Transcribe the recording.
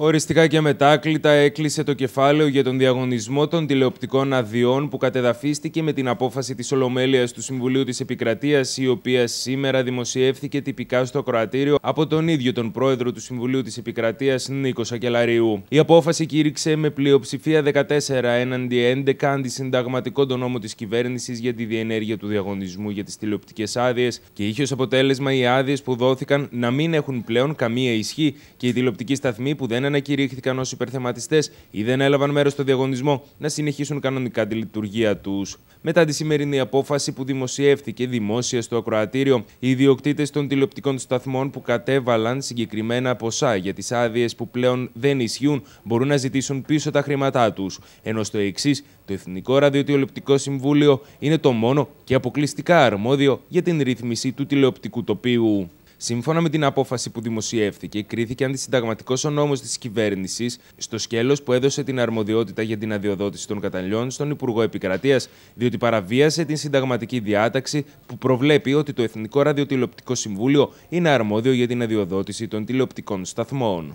Οριστικά και μετάκλητα έκλεισε το κεφάλαιο για τον διαγωνισμό των τηλεοπτικών αδειών που κατεδαφίστηκε με την απόφαση της Ολομέλειας του Συμβουλίου της Επικρατείας η οποία σήμερα δημοσιεύθηκε τυπικά στο κροατήριο από τον ίδιο τον πρόεδρο του Συμβουλίου της Επικρατείας Νίκο Σακελαρίου. Η απόφαση κήρυξε με πλειοψηφία 14 έναντι 11 αντισυνταγματικό τον νόμο της κυβέρνησης για τη διενέργεια του διαγωνισμού για τις τηλεοπτικές άδειες και είχε ως αποτέλεσμα οι άδειες που δόθηκαν να μην έχουν πλέον καμία ισχύ και οι τηλεοπτικοί σταθμοί που δεν κανένα κηρύχθηκαν ως υπερθεματιστές ή δεν έλαβαν μέρος στο διαγωνισμό να συνεχίσουν κανονικά τη λειτουργία τους. Μετά τη σημερινή απόφαση που δημοσιεύτηκε δημόσια στο ακροατήριο, οι ιδιοκτήτες των τηλεοπτικών σταθμών που κατέβαλαν συγκεκριμένα ποσά για τις άδειες που πλέον δεν ισχύουν μπορούν να ζητήσουν πίσω τα χρήματά τους. Ενώ στο εξής, το Εθνικό Ραδιοτηλεοπτικό Συμβούλιο είναι το μόνο και αποκλειστικά αρμόδιο για την ρύθμιση του τηλεοπτικού τοπίου. Σύμφωνα με την απόφαση που δημοσιεύθηκε, κρίθηκε αντισυνταγματικός ο νόμος της κυβέρνησης στο σκέλος που έδωσε την αρμοδιότητα για την αδειοδότηση των καταλλιών στον Υπουργό Επικρατείας, διότι παραβίασε την συνταγματική διάταξη που προβλέπει ότι το Εθνικό Ραδιοτηλεοπτικό Συμβούλιο είναι αρμόδιο για την αδειοδότηση των τηλεοπτικών σταθμών.